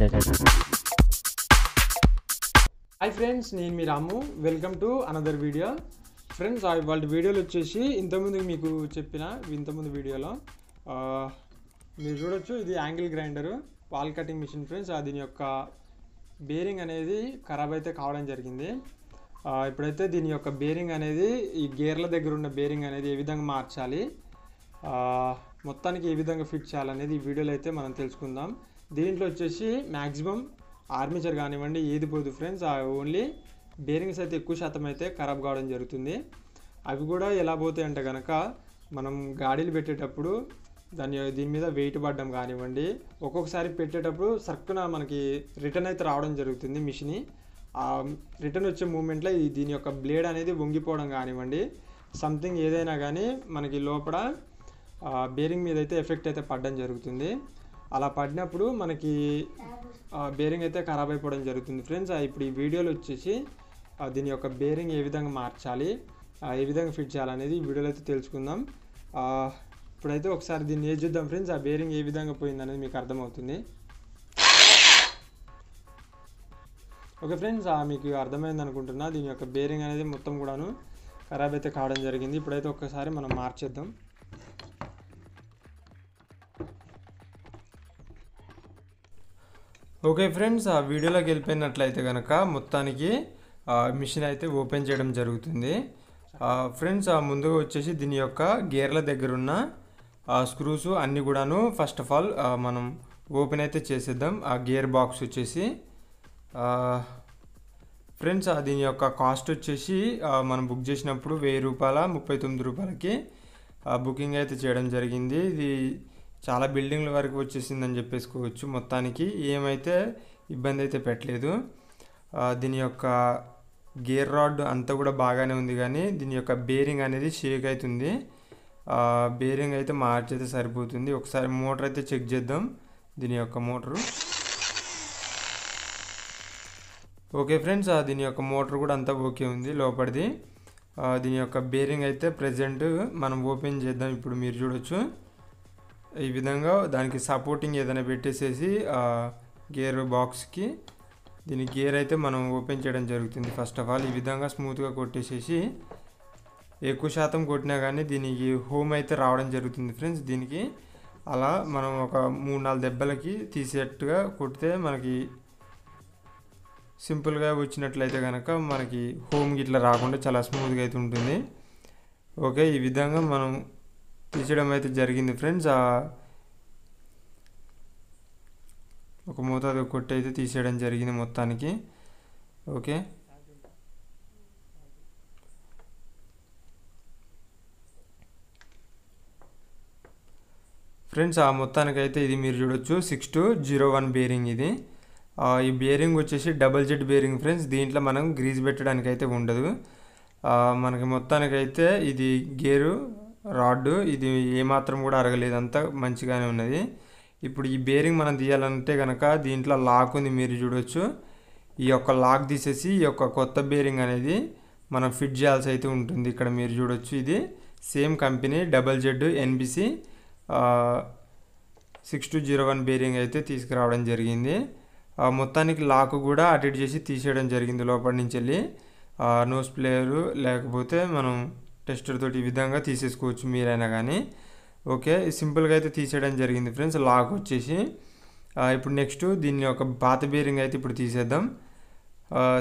hi friends నేను మీ Ramu welcome to another video friends వాళ్ళ వీడియోలు వచ్చేసి ఇంతకుముందు మీకు చెప్పిన ఇంతకుముందు వీడియోలో మీరు చూడొచ్చు ఇది angle grinder wall cutting machine friends దీని యొక్క బేరింగ్ అనేది ఖరాబ్ అయితే కావడం జరిగింది ఇప్పుడైతే దీని యొక్క బేరింగ్ అనేది ఈ గేర్ల దగ్గర ఉన్న బేరింగ్ అనేది ఏ విధంగా మార్చాలి మొత్తానికి ఏ విధంగా ఫిట్ చేయాలనేది ఈ వీడియోలో అయితే మనం తెలుసుకుందాం దీంట్లో వచ్చేసి మ్యాక్సిమం ఆర్మేచర్ కానివ్వండి ఏది పోదు ఫ్రెండ్స్ ఓన్లీ బేరింగ్స్ అయితే ఎక్కువ శాతం అయితే ఖరాబ్ కావడం జరుగుతుంది అవి కూడా ఎలా పోతాయంటే కనుక మనం గాడీలు పెట్టేటప్పుడు దాని దీని మీద వెయిట్ పడడం కానివ్వండి ఒక్కొక్కసారి పెట్టేటప్పుడు సర్కున మనకి రిటర్న్ అయితే రావడం జరుగుతుంది ఆ రిటర్న్ వచ్చే మూమెంట్లో దీని యొక్క బ్లేడ్ అనేది వంగిపోవడం కానివ్వండి సంథింగ్ ఏదైనా కానీ మనకి లోపల బేరింగ్ మీద అయితే ఎఫెక్ట్ అయితే పడడం జరుగుతుంది అలా పడినప్పుడు మనకి బేరింగ్ అయితే ఖరాబ్ అయిపోవడం జరుగుతుంది ఫ్రెండ్స్ ఇప్పుడు ఈ వీడియోలో వచ్చేసి దీని యొక్క బేరింగ్ ఏ విధంగా మార్చాలి ఏ విధంగా ఫిట్ చేయాలనేది ఈ వీడియోలో అయితే తెలుసుకుందాం ఇప్పుడైతే ఒకసారి దీన్ని ఏ చూద్దాం ఫ్రెండ్స్ ఆ బేరింగ్ ఏ విధంగా పోయిందనేది మీకు అర్థమవుతుంది ఓకే ఫ్రెండ్స్ మీకు అర్థమైంది అనుకుంటున్నా దీని యొక్క బేరింగ్ అనేది మొత్తం కూడాను ఖరాబ్ అయితే కావడం జరిగింది ఇప్పుడైతే ఒక్కసారి మనం మార్చేద్దాం ఓకే ఫ్రెండ్స్ ఆ వీడియోలోకి వెళ్ళిపోయినట్లయితే కనుక మొత్తానికి మిషన్ అయితే ఓపెన్ చేయడం జరుగుతుంది ఫ్రెండ్స్ ముందుగా వచ్చేసి దీని యొక్క గేర్ల దగ్గర ఉన్న స్క్రూస్ అన్నీ కూడాను ఫస్ట్ ఆఫ్ ఆల్ మనం ఓపెన్ అయితే చేసేద్దాం ఆ గేర్ బాక్స్ వచ్చేసి ఫ్రెండ్స్ దీని యొక్క కాస్ట్ వచ్చేసి మనం బుక్ చేసినప్పుడు వెయ్యి రూపాయల ముప్పై తొమ్మిది రూపాయలకి బుకింగ్ అయితే చేయడం జరిగింది ఇది చాలా బిల్డింగ్ల వరకు వచ్చేసిందని చెప్పేసుకోవచ్చు మొత్తానికి ఏమైతే ఇబ్బంది అయితే పెట్టలేదు దీని యొక్క గేర్ రాడ్ అంతా కూడా బాగానే ఉంది కానీ దీని యొక్క బేరింగ్ అనేది షేక్ అవుతుంది బేరింగ్ అయితే అయితే సరిపోతుంది ఒకసారి మోటార్ అయితే చెక్ చేద్దాం దీని యొక్క మోటరు ఓకే ఫ్రెండ్స్ దీని యొక్క మోటార్ కూడా అంతా ఓకే ఉంది లోపలిది దీని యొక్క బేరింగ్ అయితే ప్రజెంట్ మనం ఓపెన్ చేద్దాం ఇప్పుడు మీరు చూడొచ్చు ఈ విధంగా దానికి సపోర్టింగ్ ఏదైనా పెట్టేసేసి గేర్ బాక్స్కి దీని గేర్ అయితే మనం ఓపెన్ చేయడం జరుగుతుంది ఫస్ట్ ఆఫ్ ఆల్ ఈ విధంగా స్మూత్గా కొట్టేసేసి ఎక్కువ శాతం కొట్టినా కానీ దీనికి హోమ్ అయితే రావడం జరుగుతుంది ఫ్రెండ్స్ దీనికి అలా మనం ఒక మూడు నాలుగు దెబ్బలకి తీసేట్టుగా కొడితే మనకి సింపుల్గా వచ్చినట్లయితే కనుక మనకి హోమ్ ఇట్లా రాకుండా చాలా స్మూత్గా అయితే ఉంటుంది ఓకే ఈ విధంగా మనం తీసేయడం అయితే జరిగింది ఫ్రెండ్స్ ఒక మోతాదు కొట్టి అయితే తీసేయడం జరిగింది మొత్తానికి ఓకే ఫ్రెండ్స్ ఆ మొత్తానికైతే ఇది మీరు చూడొచ్చు six two zero one bearing ఇది ఈ బేరింగ్ వచ్చేసి డబల్ జెడ్ బేరింగ్ ఫ్రెండ్స్ దీంట్లో మనం గ్రీజ్ పెట్టడానికి అయితే ఉండదు మనకి మొత్తానికైతే ఇది గేరు రాడ్డు ఇది ఏమాత్రం కూడా అరగలేదు అంతా మంచిగానే ఉన్నది ఇప్పుడు ఈ బేరింగ్ మనం తీయాలంటే కనుక దీంట్లో లాక్ ఉంది మీరు చూడొచ్చు ఈ యొక్క లాక్ తీసేసి ఈ యొక్క కొత్త బేరింగ్ అనేది మనం ఫిట్ చేయాల్సి అయితే ఉంటుంది ఇక్కడ మీరు చూడొచ్చు ఇది same company double Z NBC six two zero one bearing అయితే తీసుకురావడం జరిగింది మొత్తానికి లాక్ కూడా అటెడ్ చేసి తీసేయడం జరిగింది లోపల నుంచి వెళ్ళి నోస్ ప్లేయరు లేకపోతే మనం టెస్టర్ తోటి ఈ విధంగా తీసేసుకోవచ్చు మీరైనా కానీ ఓకే సింపుల్గా అయితే తీసేయడం జరిగింది ఫ్రెండ్స్ లాక్ వచ్చేసి ఇప్పుడు నెక్స్ట్ దీన్ని యొక్క పాత బేరింగ్ అయితే ఇప్పుడు తీసేద్దాం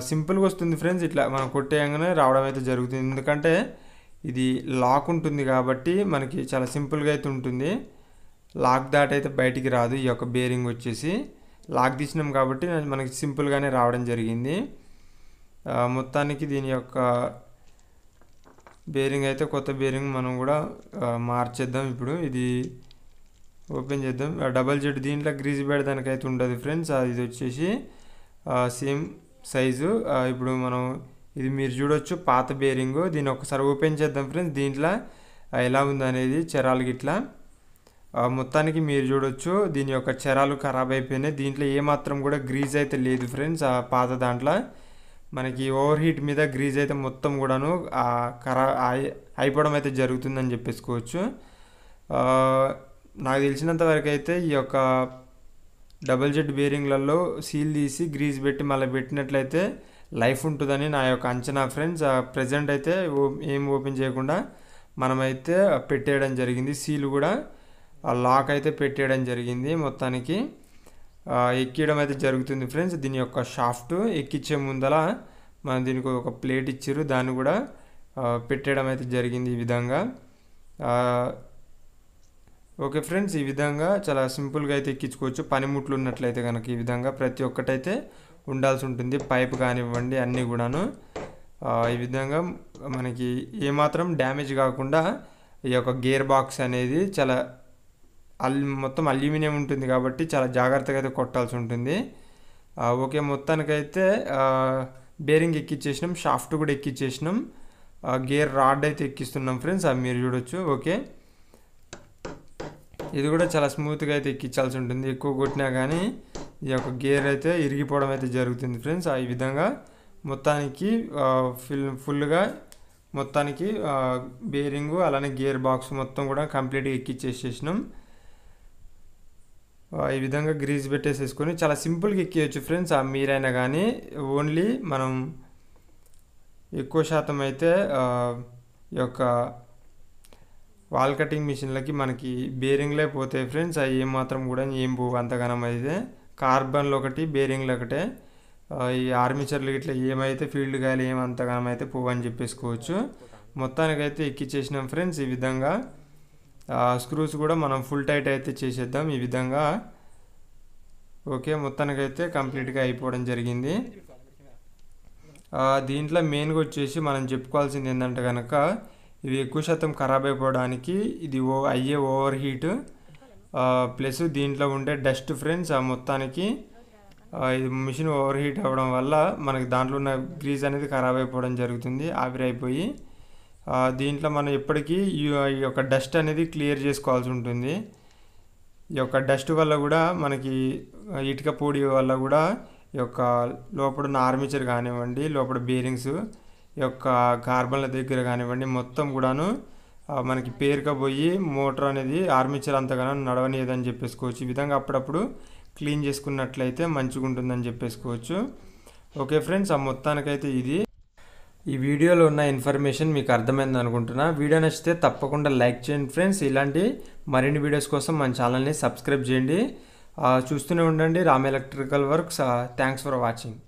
సింపుల్గా వస్తుంది ఫ్రెండ్స్ ఇట్లా మనం కొట్టేయంగానే రావడం అయితే జరుగుతుంది ఎందుకంటే ఇది లాక్ ఉంటుంది కాబట్టి మనకి చాలా సింపుల్గా అయితే ఉంటుంది లాక్ దాట్ అయితే బయటికి రాదు ఈ యొక్క బేరింగ్ వచ్చేసి లాక్ తీసినాం కాబట్టి మనకి సింపుల్గానే రావడం జరిగింది మొత్తానికి దీని యొక్క బేరింగ్ అయితే కొత్త బేరింగ్ మనం కూడా మార్చేద్దాం ఇప్పుడు ఇది ఓపెన్ చేద్దాం డబల్ జెడ్ దీంట్లో గ్రీజ్ పెడడానికి అయితే ఉండదు ఫ్రెండ్స్ ఇది వచ్చేసి సేమ్ సైజు ఇప్పుడు మనం ఇది మీరు చూడొచ్చు పాత బేరింగు దీన్ని ఒకసారి ఓపెన్ చేద్దాం ఫ్రెండ్స్ దీంట్లో ఎలా ఉందనేది చెరాలు గిట్లా మొత్తానికి మీరు చూడొచ్చు దీని యొక్క చెరాలు ఖరాబ్ అయిపోయినాయి దీంట్లో ఏమాత్రం కూడా గ్రీజ్ అయితే లేదు ఫ్రెండ్స్ ఆ పాత దాంట్లో మనకి ఓవర్ హీట్ మీద గ్రీజ్ అయితే మొత్తం కూడాను ఖరా అయిపోవడం అయితే జరుగుతుందని చెప్పేసుకోవచ్చు నాకు తెలిసినంత వరకు అయితే ఈ యొక్క డబుల్ జెడ్ బేరింగ్లలో సీల్ తీసి గ్రీజ్ పెట్టి మళ్ళీ పెట్టినట్లయితే లైఫ్ ఉంటుందని నా యొక్క అంచనా ఫ్రెండ్స్ ప్రజెంట్ అయితే ఏం ఓపెన్ చేయకుండా మనమైతే పెట్టేయడం జరిగింది సీల్ కూడా లాక్ అయితే పెట్టేయడం జరిగింది మొత్తానికి ఎక్కియడం అయితే జరుగుతుంది ఫ్రెండ్స్ దీని యొక్క షాఫ్ట్ ఎక్కించే ముందల మనం దీనికి ఒక ప్లేట్ ఇచ్చారు దాన్ని కూడా పెట్టడం అయితే జరిగింది ఈ విధంగా ఓకే ఫ్రెండ్స్ ఈ విధంగా చాలా సింపుల్గా అయితే ఎక్కించుకోవచ్చు పనిముట్లు ఉన్నట్లయితే కనుక ఈ విధంగా ప్రతి ఒక్కటైతే ఉండాల్సి ఉంటుంది పైప్ కానివ్వండి అన్నీ కూడాను ఈ విధంగా మనకి ఏమాత్రం డ్యామేజ్ కాకుండా ఈ యొక్క గేర్ బాక్స్ అనేది చాలా అల్ మొత్తం అల్యూమినియం ఉంటుంది కాబట్టి చాలా జాగ్రత్తగా అయితే కొట్టాల్సి ఉంటుంది ఓకే మొత్తానికైతే బేరింగ్ ఎక్కిచ్చేసినాం షాఫ్ట్ కూడా ఎక్కిచ్చేసినాం గేర్ రాడ్ అయితే ఎక్కిస్తున్నాం ఫ్రెండ్స్ అవి మీరు చూడొచ్చు ఓకే ఇది కూడా చాలా స్మూత్గా అయితే ఎక్కించాల్సి ఉంటుంది ఎక్కువ కొట్టినా కానీ ఈ యొక్క గేర్ అయితే ఇరిగిపోవడం అయితే జరుగుతుంది ఫ్రెండ్స్ ఈ విధంగా మొత్తానికి ఫిల్ ఫుల్గా మొత్తానికి బేరింగు అలానే గేర్ బాక్స్ మొత్తం కూడా కంప్లీట్గా ఎక్కిచ్చేసేసినాం ఈ విధంగా గ్రీజ్ పెట్టేసేసుకొని చాలా సింపుల్గా ఎక్కేయచ్చు ఫ్రెండ్స్ ఆ మీరైనా కానీ ఓన్లీ మనం ఎక్కువ శాతం అయితే ఈ యొక్క వాల్ కటింగ్ మిషన్లకి మనకి బేరింగ్లే పోతాయి ఫ్రెండ్స్ అవి ఏమాత్రం కూడా ఏం పోవు అంతగానం అయితే కార్బన్లు ఒకటి బేరింగ్లు ఒకటే ఈ ఆర్మిచర్లు ఇట్లా ఏమైతే ఫీల్డ్ గాలి ఏమంతగానం అయితే పోవని చెప్పేసుకోవచ్చు మొత్తానికైతే ఎక్కిచ్చేసినాం ఫ్రెండ్స్ ఈ విధంగా స్క్రూస్ కూడా మనం ఫుల్ టైట్ అయితే చేసేద్దాం ఈ విధంగా ఓకే మొత్తానికైతే కంప్లీట్గా అయిపోవడం జరిగింది దీంట్లో మెయిన్గా వచ్చేసి మనం చెప్పుకోవాల్సింది ఏంటంటే కనుక ఇవి ఎక్కువ శాతం ఖరాబ్ అయిపోవడానికి ఇది ఓ అయ్యే ఓవర్ హీట్ ప్లస్ దీంట్లో ఉండే డస్ట్ ఫ్రెండ్స్ ఆ మొత్తానికి ఇది మిషన్ ఓవర్ హీట్ అవ్వడం వల్ల మనకి దాంట్లో ఉన్న గ్రీజ్ అనేది ఖరాబ్ అయిపోవడం జరుగుతుంది ఆవిరైపోయి దీంట్లో మనం ఎప్పటికీ ఈ యొక్క డస్ట్ అనేది క్లియర్ చేసుకోవాల్సి ఉంటుంది ఈ యొక్క డస్ట్ వల్ల కూడా మనకి ఇటుక పొడి వల్ల కూడా ఈ యొక్క లోపల ఆర్మిచర్ కానివ్వండి లోపల బేరింగ్స్ ఈ యొక్క కార్బన్ల దగ్గర కానివ్వండి మొత్తం కూడాను మనకి పేరుకపోయి మోటార్ అనేది ఆర్మిచర్ అంతగానో నడవనీయదని చెప్పేసుకోవచ్చు ఈ విధంగా అప్పుడప్పుడు క్లీన్ చేసుకున్నట్లయితే మంచిగా ఉంటుందని చెప్పేసుకోవచ్చు ఓకే ఫ్రెండ్స్ ఆ మొత్తానికైతే ఇది ఈ వీడియోలో ఉన్న ఇన్ఫర్మేషన్ మీకు అర్థమైంది అనుకుంటున్నా వీడియో నచ్చితే తప్పకుండా లైక్ చేయండి ఫ్రెండ్స్ ఇలాంటి మరిన్ని వీడియోస్ కోసం మన ఛానల్ని సబ్స్క్రైబ్ చేయండి చూస్తూనే ఉండండి Ram electrical works thanks for watching